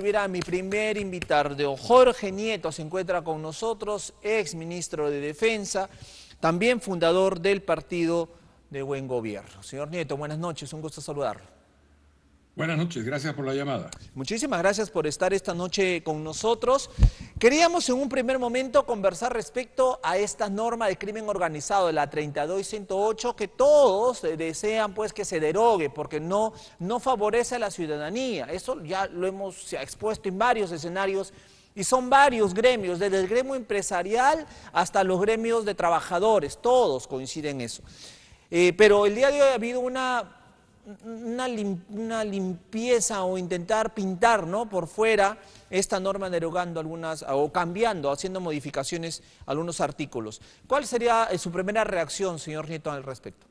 mi primer invitado, Jorge Nieto, se encuentra con nosotros, ex ministro de Defensa, también fundador del Partido de Buen Gobierno. Señor Nieto, buenas noches, un gusto saludarlo. Buenas noches, gracias por la llamada. Muchísimas gracias por estar esta noche con nosotros. Queríamos en un primer momento conversar respecto a esta norma de crimen organizado, la 32108, que todos eh, desean pues que se derogue porque no, no favorece a la ciudadanía. Eso ya lo hemos expuesto en varios escenarios y son varios gremios, desde el gremio empresarial hasta los gremios de trabajadores, todos coinciden en eso. Eh, pero el día de hoy ha habido una una, limpieza o intentar pintar ¿no? por fuera esta norma derogando algunas o cambiando, haciendo modificaciones a algunos artículos. ¿Cuál sería eh, su primera reacción, señor Nieto, al respecto?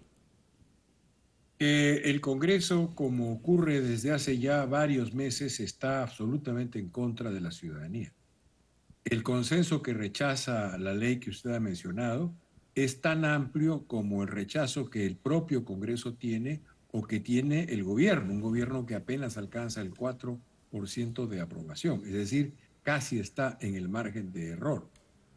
Eh, el Congreso, como ocurre desde hace ya varios meses, está absolutamente en contra de la ciudadanía. El consenso que rechaza la ley que usted ha mencionado es tan amplio como el rechazo que el propio Congreso tiene o que tiene el gobierno, un gobierno que apenas alcanza el 4% de aprobación, es decir, casi está en el margen de error.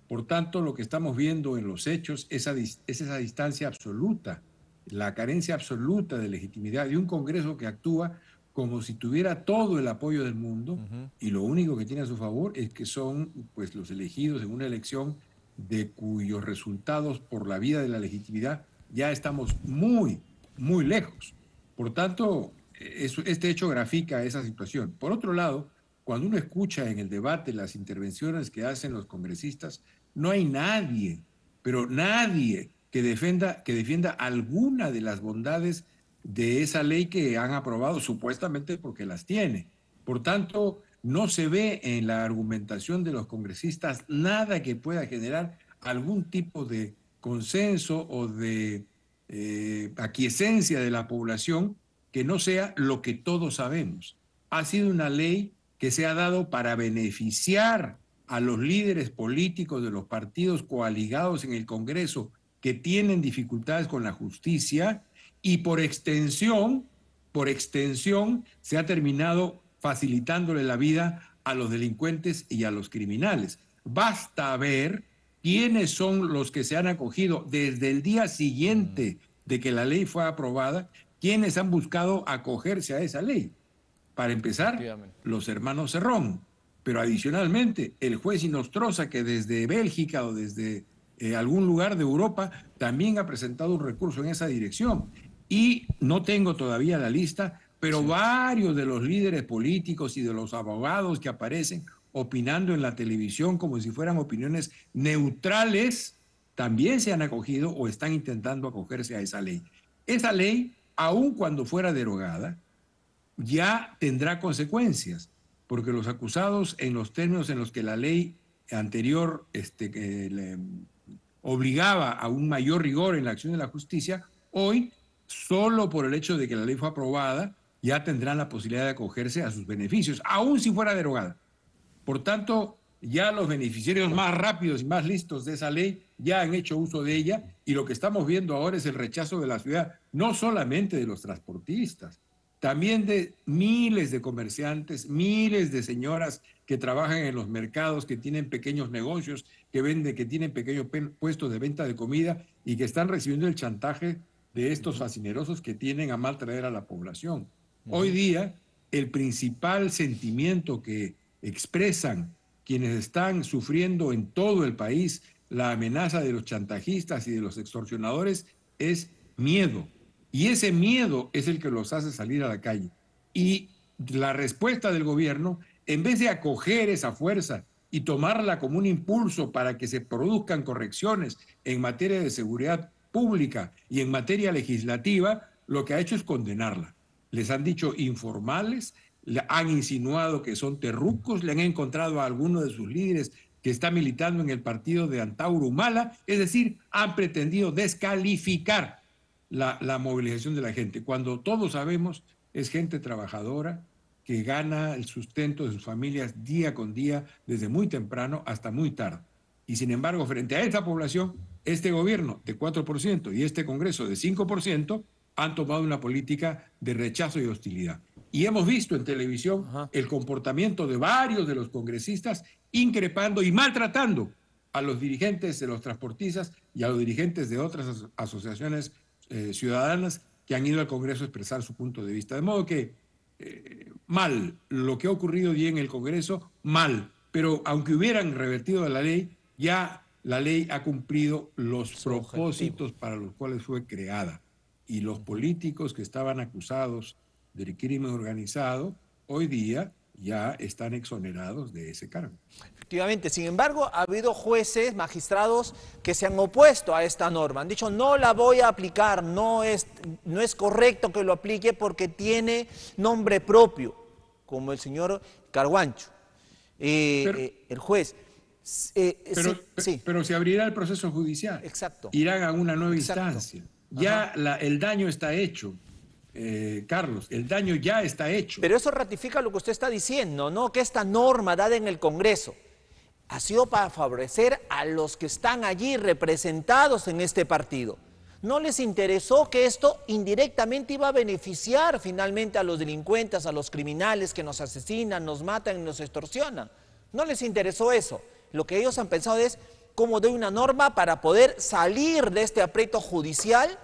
Por tanto, lo que estamos viendo en los hechos es, esa distancia absoluta, la carencia absoluta de legitimidad de un Congreso que actúa como si tuviera todo el apoyo del mundo y lo único que tiene a su favor es que son pues los elegidos en una elección de cuyos resultados por la vida de la legitimidad ya estamos muy muy lejos. Por tanto, este hecho grafica esa situación. Por otro lado, cuando uno escucha en el debate las intervenciones que hacen los congresistas, no hay nadie, pero nadie que defienda, que defienda alguna de las bondades de esa ley que han aprobado supuestamente porque las tiene. Por tanto, no se ve en la argumentación de los congresistas nada que pueda generar algún tipo de consenso o de eh, aquiescencia de la población que no sea lo que todos sabemos. Ha sido una ley que se ha dado para beneficiar a los líderes políticos de los partidos coaligados en el Congreso que tienen dificultades con la justicia y por extensión, por extensión, se ha terminado facilitándole la vida a los delincuentes y a los criminales. Basta ver quiénes son los que se han acogido desde el día siguiente mm. de que la ley fue aprobada, quiénes han buscado acogerse a esa ley. Para empezar, los hermanos Serrón. pero adicionalmente el juez Inostroza, que desde Bélgica o desde eh, algún lugar de Europa también ha presentado un recurso en esa dirección. Y no tengo todavía la lista, pero varios de los líderes políticos y de los abogados que aparecen opinando en la televisión como si fueran opiniones neutrales, también se han acogido o están intentando acogerse a esa ley. Esa ley, aun cuando fuera derogada, ya tendrá consecuencias, porque los acusados en los términos en los que la ley anterior este, obligaba a un mayor rigor en la acción de la justicia, hoy, solo por el hecho de que la ley fue aprobada, ya tendrán la posibilidad de acogerse a sus beneficios, aun si fuera derogada. Por tanto, ya los beneficiarios más rápidos y más listos de esa ley ya han hecho uso de ella y lo que estamos viendo ahora es el rechazo de la ciudad, no solamente de los transportistas, también de miles de comerciantes, miles de señoras que trabajan en los mercados, que tienen pequeños negocios, que venden, que tienen pequeños puestos de venta de comida y que están recibiendo el chantaje de estos fascinerosos que tienen a traer a la población. Hoy día, el principal sentimiento que expresan quienes están sufriendo en todo el país la amenaza de los chantajistas y de los extorsionadores es miedo. Y ese miedo es el que los hace salir a la calle. Y la respuesta del gobierno, en vez de acoger esa fuerza y tomarla como un impulso para que se produzcan correcciones en materia de seguridad pública y en materia legislativa, lo que ha hecho es condenarla. Les han dicho informales, han insinuado que son terrucos, le han encontrado a alguno de sus líderes que está militando en el partido de Antauro Humala, es decir, han pretendido descalificar la, movilización de la gente, cuando todos sabemos es gente trabajadora que gana el sustento de sus familias día con día, desde muy temprano hasta muy tarde. Y sin embargo, frente a esta población, este gobierno de 4% y este Congreso de 5% han tomado una política de rechazo y hostilidad. Y hemos visto en televisión el comportamiento de varios de los congresistas increpando y maltratando a los dirigentes de los transportistas y a los dirigentes de otras asociaciones eh, ciudadanas que han ido al Congreso a expresar su punto de vista. De modo que eh, mal lo que ha ocurrido hoy en el Congreso, mal. Pero aunque hubieran revertido la ley, ya la ley ha cumplido los propósitos para los cuales fue creada. Y los políticos que estaban acusados del crimen organizado, hoy día ya están exonerados de ese cargo. Efectivamente, sin embargo, ha habido jueces, magistrados que se han opuesto a esta norma, han dicho no la voy a aplicar, no es, no es correcto que lo aplique porque tiene nombre propio, como el señor Carguancho, eh, eh, el juez. Eh, pero, se abrirá el proceso judicial. Exacto. Irán a una nueva instancia. Ya la, el daño está hecho eh, Carlos. El daño ya está hecho. Pero eso ratifica lo que usted está diciendo, ¿no? Que esta norma dada en el Congreso ha sido para favorecer a los que están allí representados en este partido. No les interesó que esto indirectamente iba a beneficiar finalmente a los delincuentes, a los criminales que nos asesinan, nos matan y nos extorsionan. No les interesó eso. Lo que ellos han pensado es cómo de una norma para poder salir de este aprieto judicial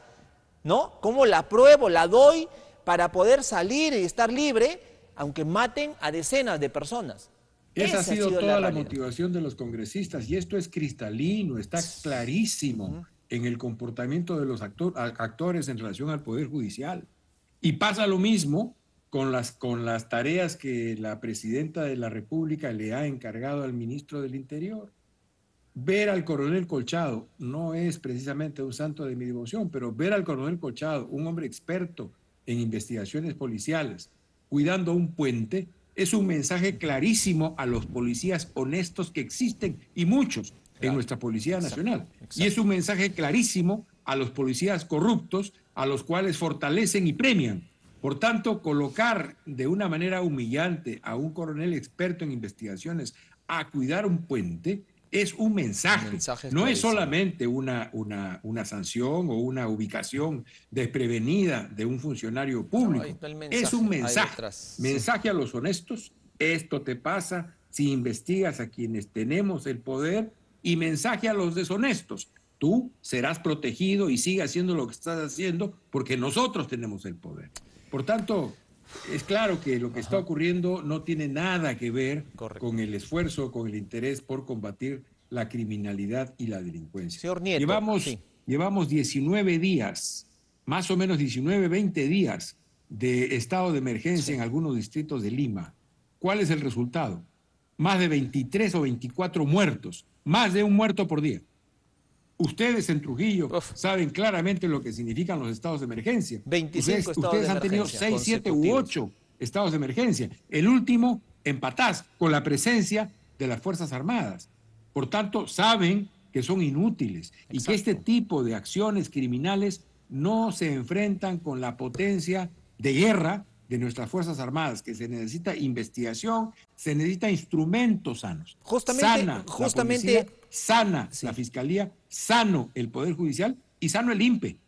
¿no? ¿Cómo la apruebo, la doy para poder salir y estar libre, aunque maten a decenas de personas? Esa, ha sido, toda la, motivación de los congresistas y esto es cristalino, está clarísimo en el comportamiento de los actores en relación al Poder Judicial. Y pasa lo mismo con las tareas que la presidenta de la República le ha encargado al ministro del Interior ver al coronel Colchado no es precisamente un santo de mi devoción, pero ver al coronel Colchado, un hombre experto en investigaciones policiales, cuidando un puente, es un mensaje clarísimo a los policías honestos que existen y muchos en nuestra Policía Nacional. Y es un mensaje clarísimo a los policías corruptos, a los cuales fortalecen y premian. Por tanto, colocar de una manera humillante a un coronel experto en investigaciones a cuidar un puente es un mensaje. no es solamente una, una, una, sanción o una ubicación desprevenida de un funcionario público. es un mensaje. Mensaje a los honestos, esto te pasa si investigas a quienes tenemos el poder y mensaje a los deshonestos. Tú serás protegido y sigue haciendo lo que estás haciendo porque nosotros tenemos el poder. Por tanto, es claro que lo que está ocurriendo no tiene nada que ver con el esfuerzo, con el interés por combatir la criminalidad y la delincuencia. Señor Nieto, llevamos, llevamos 19 días, más o menos 19, 20 días de estado de emergencia en algunos distritos de Lima. ¿Cuál es el resultado? Más de 23 o 24 muertos, más de un muerto por día. Ustedes en Trujillo saben claramente lo que significan los estados de emergencia. 25 ustedes, han tenido seis, siete u ocho estados de emergencia. El último empatás con la presencia de las Fuerzas Armadas. Por tanto, saben que son inútiles y que este tipo de acciones criminales no se enfrentan con la potencia de guerra de nuestras Fuerzas Armadas, que se necesita investigación, se necesita instrumentos sanos. Justamente, sana justamente, sana la Fiscalía sano el Poder Judicial y sano el INPE,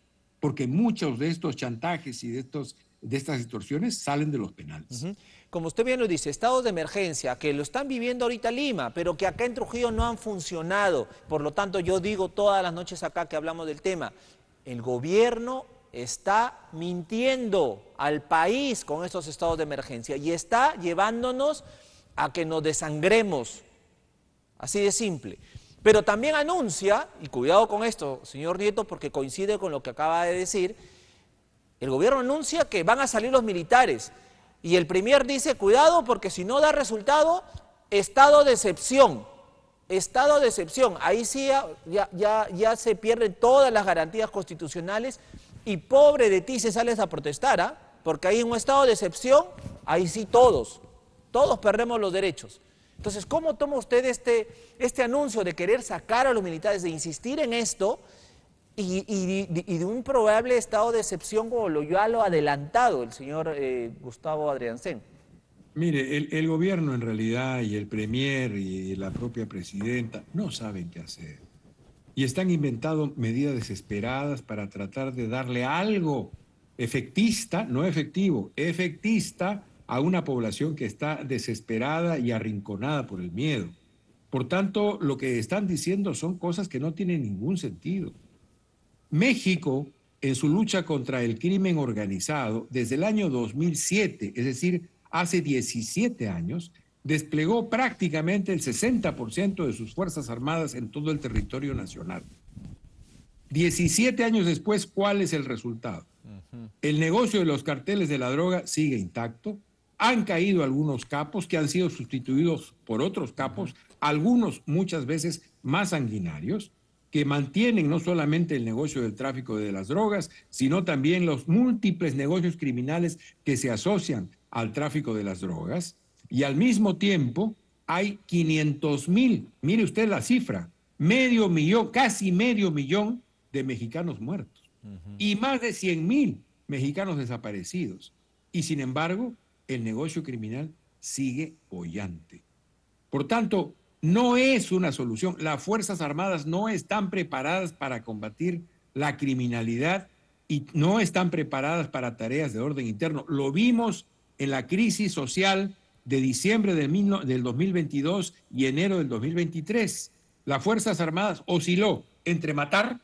porque muchos de estos chantajes y de, estos, de estas extorsiones salen de los penales. Como usted bien lo dice, estados de emergencia, que lo están viviendo ahorita Lima, pero que acá en Trujillo no han funcionado. Por lo tanto, yo digo todas las noches acá que hablamos del tema, el gobierno está mintiendo al país con estos estados de emergencia y está llevándonos a que nos desangremos. Así de simple. Pero también anuncia, y cuidado con esto, señor Nieto, porque coincide con lo que acaba de decir, el gobierno anuncia que van a salir los militares. Y el premier dice, cuidado porque si no da resultado, estado de excepción. Estado de excepción. Ahí sí ya, se pierden todas las garantías constitucionales y pobre de ti si sales a protestar, ¿ah? porque ahí en un estado de excepción, ahí sí todos, todos perdemos los derechos. Entonces, ¿cómo toma usted este, este anuncio de querer sacar a los militares, de insistir en esto y, de un probable estado de excepción como lo, ya lo adelantado el señor eh, Gustavo Adriansen? Mire, el, el, gobierno en realidad y el premier y la propia presidenta no saben qué hacer. Y están inventando medidas desesperadas para tratar de darle algo efectista, no efectivo, efectista a una población que está desesperada y arrinconada por el miedo. Por tanto, lo que están diciendo son cosas que no tienen ningún sentido. México, en su lucha contra el crimen organizado, desde el año 2007, es decir, hace 17 años, desplegó prácticamente el 60% de sus Fuerzas Armadas en todo el territorio nacional. 17 años después, ¿cuál es el resultado? El negocio de los carteles de la droga sigue intacto, han caído algunos capos que han sido sustituidos por otros capos, algunos muchas veces más sanguinarios, que mantienen no solamente el negocio del tráfico de las drogas, sino también los múltiples negocios criminales que se asocian al tráfico de las drogas. Y al mismo tiempo hay 500 mil, mire usted la cifra, medio millón, casi medio millón de mexicanos muertos y más de 100 mil mexicanos desaparecidos. Y sin embargo, el negocio criminal sigue hollante. Por tanto, no es una solución. Las Fuerzas Armadas no están preparadas para combatir la criminalidad y no están preparadas para tareas de orden interno. Lo vimos en la crisis social de diciembre del 2022 y enero del 2023. Las Fuerzas Armadas osciló entre matar,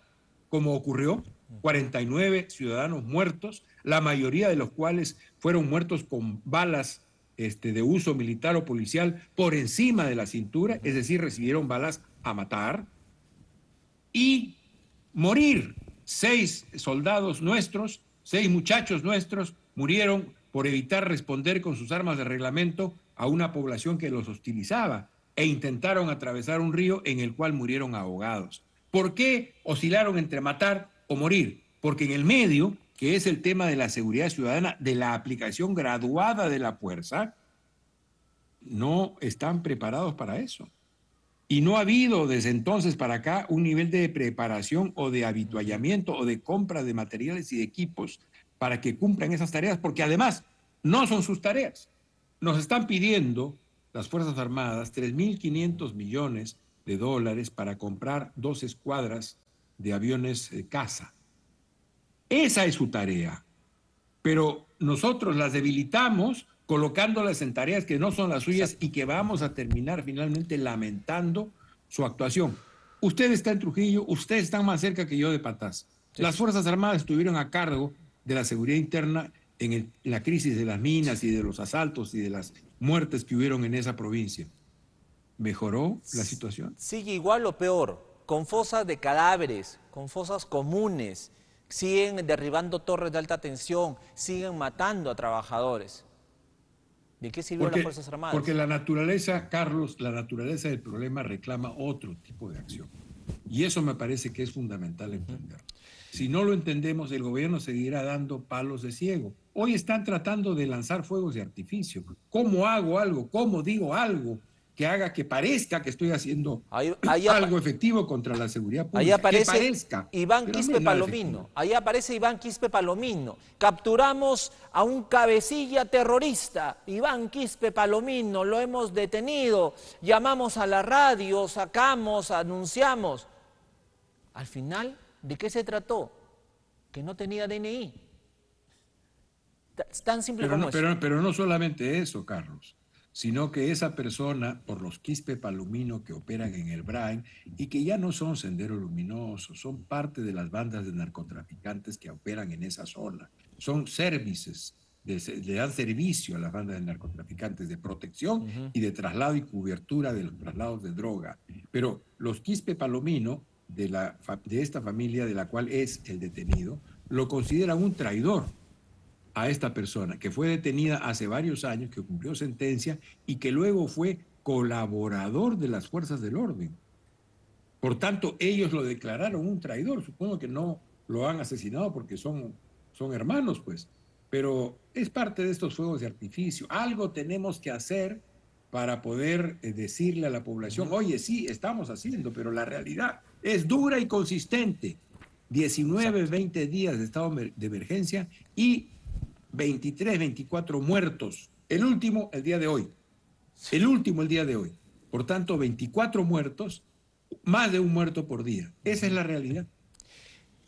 como ocurrió, 49 ciudadanos muertos, la mayoría de los cuales fueron muertos con balas este, de uso militar o policial por encima de la cintura, es decir, recibieron balas a matar, y morir. Seis soldados nuestros, seis muchachos nuestros, murieron por evitar responder con sus armas de reglamento a una población que los hostilizaba e intentaron atravesar un río en el cual murieron ahogados. ¿Por qué oscilaron entre matar o morir? Porque en el medio que es el tema de la seguridad ciudadana, de la aplicación graduada de la fuerza, no están preparados para eso. Y no ha habido desde entonces para acá un nivel de preparación o de habituallamiento o de compra de materiales y de equipos para que cumplan esas tareas, porque además no son sus tareas. Nos están pidiendo las Fuerzas Armadas 3.500 millones de dólares para comprar dos escuadras de aviones de eh, caza esa es su tarea. Pero nosotros las debilitamos colocándolas en tareas que no son las suyas y que vamos a terminar finalmente lamentando su actuación. Usted está en Trujillo, usted está más cerca que yo de Patás. Las Fuerzas Armadas estuvieron a cargo de la seguridad interna en la crisis de las minas y de los asaltos y de las muertes que hubieron en esa provincia. ¿Mejoró la situación? Sigue igual o peor, con fosas de cadáveres, con fosas comunes, siguen derribando torres de alta tensión, siguen matando a trabajadores. ¿De qué sirvió las Fuerzas Armadas? Porque la naturaleza, Carlos, la naturaleza del problema reclama otro tipo de acción. Y eso me parece que es fundamental entender. Si no lo entendemos, el gobierno seguirá dando palos de ciego. Hoy están tratando de lanzar fuegos de artificio. ¿Cómo hago algo? ¿Cómo digo algo? que haga que parezca que estoy haciendo algo efectivo contra la seguridad pública. Ahí aparece Iván Quispe Palomino. Ahí aparece Iván Quispe Palomino. Capturamos a un cabecilla terrorista. Iván Quispe Palomino, lo hemos detenido. Llamamos a la radio, sacamos, anunciamos. Al final, ¿de qué se trató? Que no tenía DNI. Tan simple como eso. pero no solamente eso, Carlos sino que esa persona, por los quispe palomino que operan en el Brain y que ya no son Sendero Luminoso, son parte de las bandas de narcotraficantes que operan en esa zona. Son services, le dan servicio a las bandas de narcotraficantes de protección y de traslado y cobertura de los traslados de droga. Pero los quispe palomino, de, la, de esta familia de la cual es el detenido, lo consideran un traidor a esta persona que fue detenida hace varios años, que cumplió sentencia y que luego fue colaborador de las fuerzas del orden. Por tanto, ellos lo declararon un traidor. Supongo que no lo han asesinado porque son, son hermanos, pues. Pero es parte de estos fuegos de artificio. Algo tenemos que hacer para poder eh, decirle a la población, oye, sí, estamos haciendo, pero la realidad es dura y consistente. 19, 20 días de estado de emergencia y 23, 24 muertos. El último el día de hoy. El último el día de hoy. Por tanto, 24 muertos, más de un muerto por día. Esa es la realidad.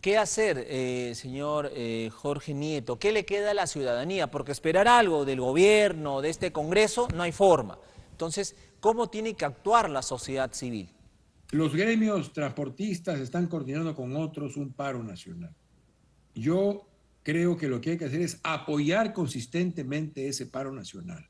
¿Qué hacer, eh, señor eh, Jorge Nieto? ¿Qué le queda a la ciudadanía? Porque esperar algo del gobierno, de este Congreso, no hay forma. Entonces, ¿cómo tiene que actuar la sociedad civil? Los gremios transportistas están coordinando con otros un paro nacional. Yo creo que lo que hay que hacer es apoyar consistentemente ese paro nacional,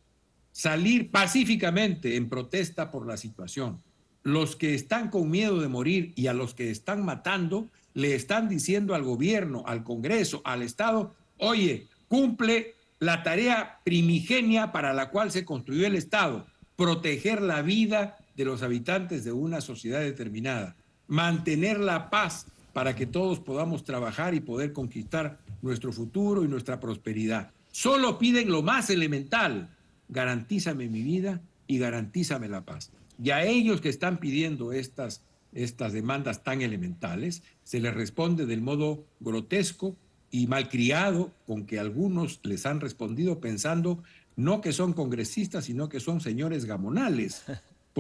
salir pacíficamente en protesta por la situación. Los que están con miedo de morir y a los que están matando, le están diciendo al gobierno, al Congreso, al Estado, oye, cumple la tarea primigenia para la cual se construyó el Estado, proteger la vida de los habitantes de una sociedad determinada, mantener la paz para que todos podamos trabajar y poder conquistar nuestro futuro y nuestra prosperidad. Solo piden lo más elemental, garantízame mi vida y garantízame la paz. Y a ellos que están pidiendo estas, estas demandas tan elementales, se les responde del modo grotesco y malcriado con que algunos les han respondido pensando no que son congresistas, sino que son señores gamonales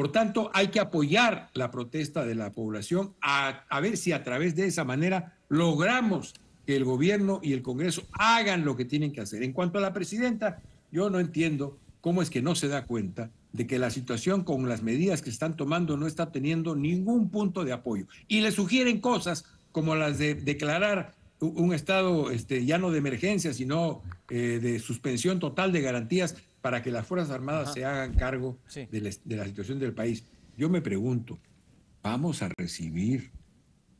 por tanto, hay que apoyar la protesta de la población a, ver si a través de esa manera logramos que el gobierno y el Congreso hagan lo que tienen que hacer. En cuanto a la presidenta, yo no entiendo cómo es que no se da cuenta de que la situación con las medidas que están tomando no está teniendo ningún punto de apoyo. Y le sugieren cosas como las de declarar un estado este, ya no de emergencia, sino eh, de suspensión total de garantías para que las Fuerzas Armadas se hagan cargo de, la, de la situación del país. Yo me pregunto, ¿vamos a recibir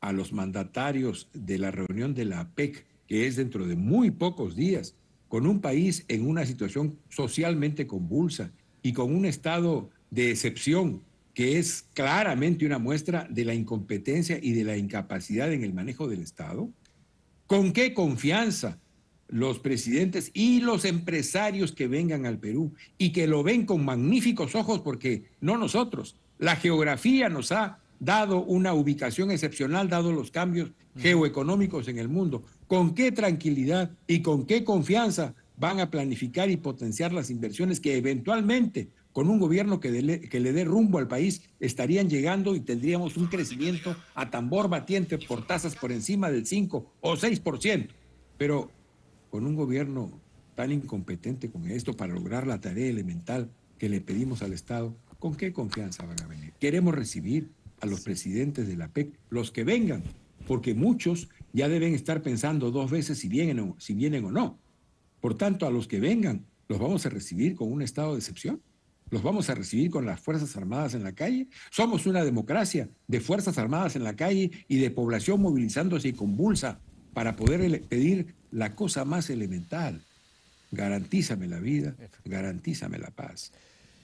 a los mandatarios de la reunión de la APEC, que es dentro de muy pocos días, con un país en una situación socialmente convulsa y con un estado de excepción que es claramente una muestra de la incompetencia y de la incapacidad en el manejo del Estado? ¿Con qué confianza los presidentes y los empresarios que vengan al Perú y que lo ven con magníficos ojos porque no nosotros, la geografía nos ha dado una ubicación excepcional, dado los cambios geoeconómicos en el mundo. ¿Con qué tranquilidad y con qué confianza van a planificar y potenciar las inversiones que eventualmente con un gobierno que, le dé rumbo al país estarían llegando y tendríamos un crecimiento a tambor batiente por tasas por encima del 5 o 6%? Pero con un gobierno tan incompetente con esto para lograr la tarea elemental que le pedimos al Estado, ¿con qué confianza van a venir? Queremos recibir a los presidentes de la PEC, los que vengan, porque muchos ya deben estar pensando dos veces si vienen o, si vienen o no. Por tanto, a los que vengan, ¿los vamos a recibir con un estado de excepción? ¿Los vamos a recibir con las Fuerzas Armadas en la calle? Somos una democracia de Fuerzas Armadas en la calle y de población movilizándose y convulsa para poder pedir la cosa más elemental. Garantízame la vida, garantízame la paz.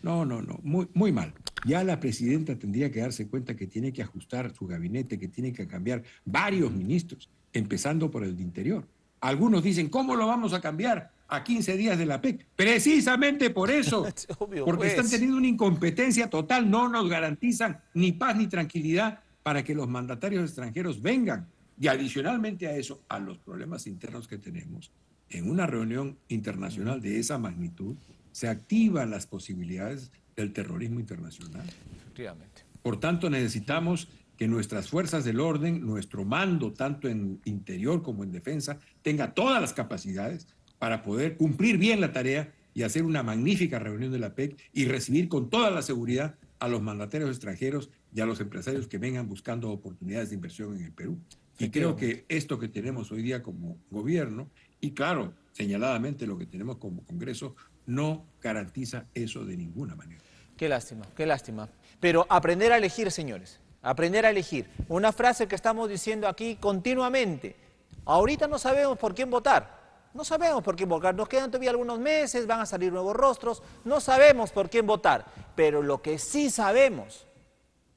No, no, no, muy, muy mal. Ya la presidenta tendría que darse cuenta que tiene que ajustar su gabinete, que tiene que cambiar varios ministros, empezando por el de Interior. Algunos dicen, ¿cómo lo vamos a cambiar a 15 días de la PEC? Precisamente por eso, porque pues. están teniendo una incompetencia total, no nos garantizan ni paz ni tranquilidad para que los mandatarios extranjeros vengan y adicionalmente a eso, a los problemas internos que tenemos, en una reunión internacional de esa magnitud se activan las posibilidades del terrorismo internacional. Efectivamente. Por tanto, necesitamos que nuestras fuerzas del orden, nuestro mando, tanto en interior como en defensa, tenga todas las capacidades para poder cumplir bien la tarea y hacer una magnífica reunión de la PEC y recibir con toda la seguridad a los mandatarios extranjeros y a los empresarios que vengan buscando oportunidades de inversión en el Perú. Y creo que esto que tenemos hoy día como gobierno, y claro, señaladamente lo que tenemos como Congreso, no garantiza eso de ninguna manera. Qué lástima, qué lástima. Pero aprender a elegir, señores, aprender a elegir. Una frase que estamos diciendo aquí continuamente. Ahorita no sabemos por quién votar. No sabemos por quién votar. Nos quedan todavía algunos meses, van a salir nuevos rostros. No sabemos por quién votar. Pero lo que sí sabemos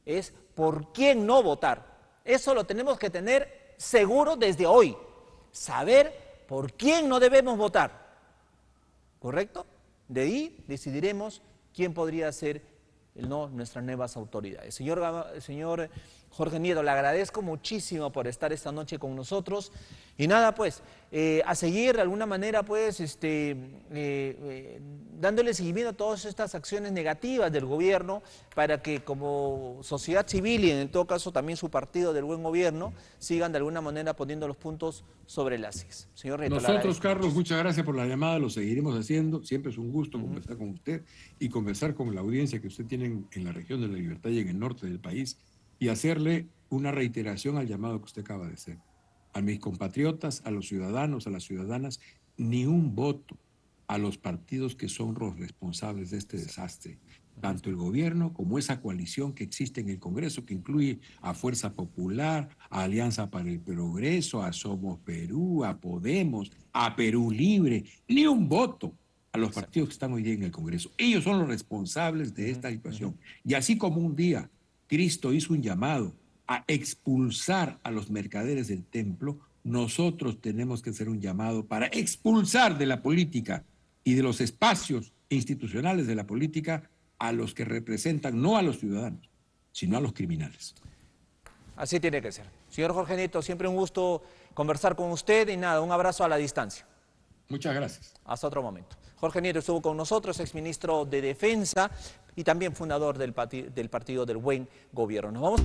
es por quién no votar. Eso lo tenemos que tener seguro desde hoy. Saber por quién no debemos votar. ¿Correcto? De ahí decidiremos quién podría ser el no, nuestras nuevas autoridades. Señor, señor Jorge Nieto, le agradezco muchísimo por estar esta noche con nosotros. Y nada, pues, eh, a seguir de alguna manera, pues, este, eh, eh, dándole seguimiento a todas estas acciones negativas del gobierno para que como sociedad civil y en todo caso también su partido del buen gobierno sigan de alguna manera poniendo los puntos sobre el ASIS. Señor Nieto, Nosotros, Carlos, muchas gracias por la llamada, lo seguiremos haciendo. Siempre es un gusto conversar con usted y conversar con la audiencia que usted tiene en la región de la libertad y en el norte del país y hacerle una reiteración al llamado que usted acaba de hacer. A mis compatriotas, a los ciudadanos, a las ciudadanas, ni un voto a los partidos que son los responsables de este desastre, tanto el gobierno como esa coalición que existe en el Congreso, que incluye a Fuerza Popular, a Alianza para el Progreso, a Somos Perú, a Podemos, a Perú Libre, ni un voto a los partidos que están hoy día en el Congreso. Ellos son los responsables de esta situación. Y así como un día Cristo hizo un llamado a expulsar a los mercaderes del templo, nosotros tenemos que hacer un llamado para expulsar de la política y de los espacios institucionales de la política a los que representan no a los ciudadanos, sino a los criminales. Así tiene que ser. Señor Jorge Nieto, siempre un gusto conversar con usted y nada, un abrazo a la distancia. Muchas gracias. Hasta otro momento. Jorge Nieto estuvo con nosotros, exministro de Defensa y también fundador del, partido del buen gobierno. vamos.